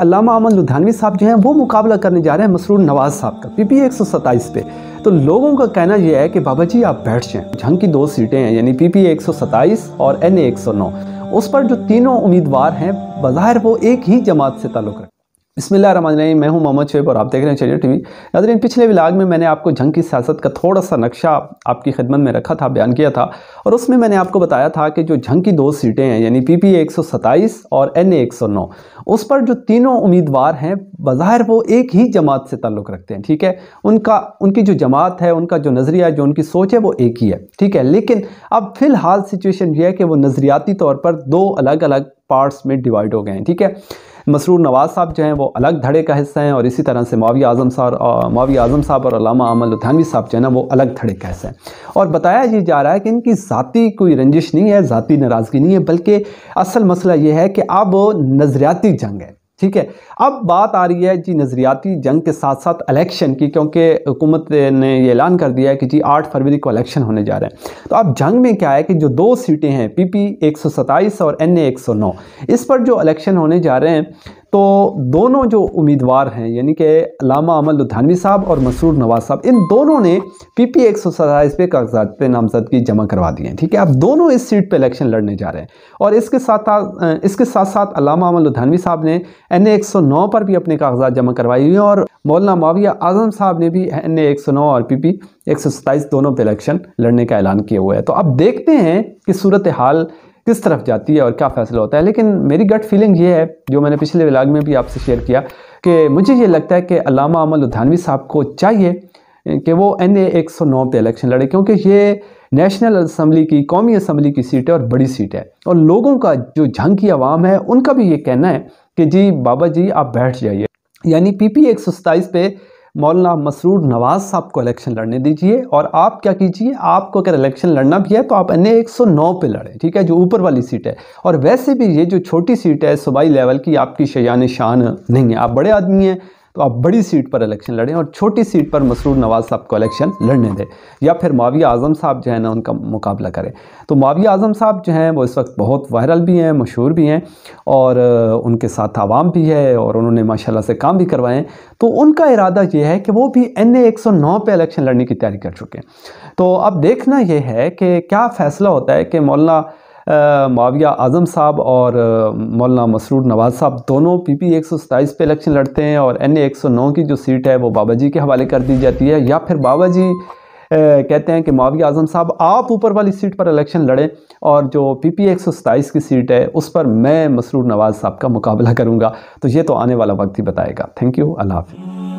अलामा अमन लुधानवी साहब जो हैं वो मुकाबला करने जा रहे हैं मसरूर नवाज़ साहब का पी एक सौ पे तो लोगों का कहना यह है कि बाबा जी आप बैठ जाएं झंग की दो सीटें हैं यानी पी एक सौ और एन ए उस पर जो तीनों उम्मीदवार हैं बाहर वो एक ही जमात से ताल्लुक़ रखें बसमिल मैं हूं मोहम्मद शेब और आप देख रहे हैं चैनल टीवी नाजरीन पिछले विलाग में मैंने आपको जंग की सियासत का थोड़ा सा नक्शा आपकी खिदमत में रखा था बयान किया था और उसमें मैंने आपको बताया था कि जो जंग की दो सीटें हैं यानी पी पी एक सौ सत्ताईस और एन ए एक सौ नौ उस पर जो तीनों उम्मीदवार हैं बाहर वो एक ही जमात से ताल्लुक़ रखते हैं ठीक है उनका उनकी जो जमात है उनका जो नज़रिया है जो उनकी सोच है वो एक ही है ठीक है लेकिन अब फ़िलहाल सिचुएशन यह है कि वो नज़रियाती तौर पर दो अलग अलग पार्ट्स में डिवाइड हो गए हैं ठीक है मसरूर नवाज़ साहब जो हैं वो अलग धड़े का हिस्सा हैं और इसी तरह से मावी आज़म साहब मावी आज़म साहब और अलामा अमल उथानवी साहब जो है ना वो अलग धड़े का हिस्सा हैं और बताया ये जा रहा है कि इनकी ज़ाती कोई रंजिश नहीं है ज़ाती नाराज़गी नहीं है बल्कि असल मसला ये है कि अब नज़रियाती जंग है ठीक है अब बात आ रही है जी नज़रियाती जंग के साथ साथ इलेक्शन की क्योंकि हुकूमत ने ये ऐलान कर दिया है कि जी आठ फरवरी को इलेक्शन होने जा रहे हैं तो अब जंग में क्या है कि जो दो सीटें हैं पीपी 127 और एनए 109 इस पर जो इलेक्शन होने जा रहे हैं तो दोनों जो उम्मीदवार हैं यानी कि लामा अमल लुधानवी साहब और मसरूर नवाज साहब इन दोनों ने पी पी एक सौ सत्ताईस पे कागजात पे नामजदगी जमा करवा दी है ठीक है अब दोनों इस सीट पे इलेक्शन लड़ने जा रहे हैं और इसके साथ इसके साथ साथ अलामा अमल लुधानवी साहब ने एन ए एक सौ नौ पर भी अपने कागजात जमा करवाई हुई हैं और मौलाना माविया आजम साहब ने भी एन ए एक सौ नौ और पी पी एक सौ सत्ताईस दोनों पे इलेक्शन लड़ने का ऐलान किया हुआ है तो अब देखते हैं कि सूरत हाल किस तरफ जाती है और क्या फैसला होता है लेकिन मेरी गट फीलिंग ये है जो मैंने पिछले विलाग में भी आपसे शेयर किया कि मुझे ये लगता है कि अलामा अमल उद्धानवी साहब को चाहिए कि वो एन ए एक सौ नौ पर इलेक्शन लड़े क्योंकि ये नेशनल असम्बली की कौमी असम्बली की सीट है और बड़ी सीट है और लोगों का जो झंग की आवाम है उनका भी ये कहना है कि जी बाबा जी आप बैठ जाइए यानी पी पी एक सौ सताईस पे मौलाना मसरूर नवाज़ साहब को इलेक्शन लड़ने दीजिए और आप क्या कीजिए आपको अगर इलेक्शन लड़ना भी है तो आप एन ए पे लड़ें ठीक है जो ऊपर वाली सीट है और वैसे भी ये जो छोटी सीट है सूबाई लेवल की आपकी शयान शान नहीं है आप बड़े आदमी हैं तो आप बड़ी सीट पर इलेक्शन लड़ें और छोटी सीट पर मसरूर नवाज़ साहब को इलेक्शन लड़ने दें या फिर माविया आज़म साहब जो है ना उनका मुकाबला करें तो माविया आज़म साहब जो हैं वो इस वक्त बहुत वायरल भी हैं मशहूर भी हैं और उनके साथ आवाम भी है और उन्होंने माशाला से काम भी करवाए हैं तो उनका इरादा यह है कि वो भी एन ए एक सौ नौ इलेक्शन लड़ने की तैयारी कर चुके हैं तो अब देखना यह है कि क्या फ़ैसला होता है कि मौलाना माविया आज़म साहब और मौलाना मसरूर नवाज़ साहब दोनों पी पी एक सौ सताईस पर इलेक्शन लड़ते हैं और एन ए एक सौ नौ की जो सीट है वो बाबा जी के हवाले कर दी जाती है या फिर बाबा जी कहते हैं कि माविया आज़म साहब आप ऊपर वाली सीट पर इलेक्शन लड़ें और जो पी पी एक सौ सताईस की सीट है उस पर मैं मसरूर नवाज़ साहब का मुकाबला करूँगा तो ये तो आने वाला वक्त ही बताएगा थैंक यू अल्लाह हाफ़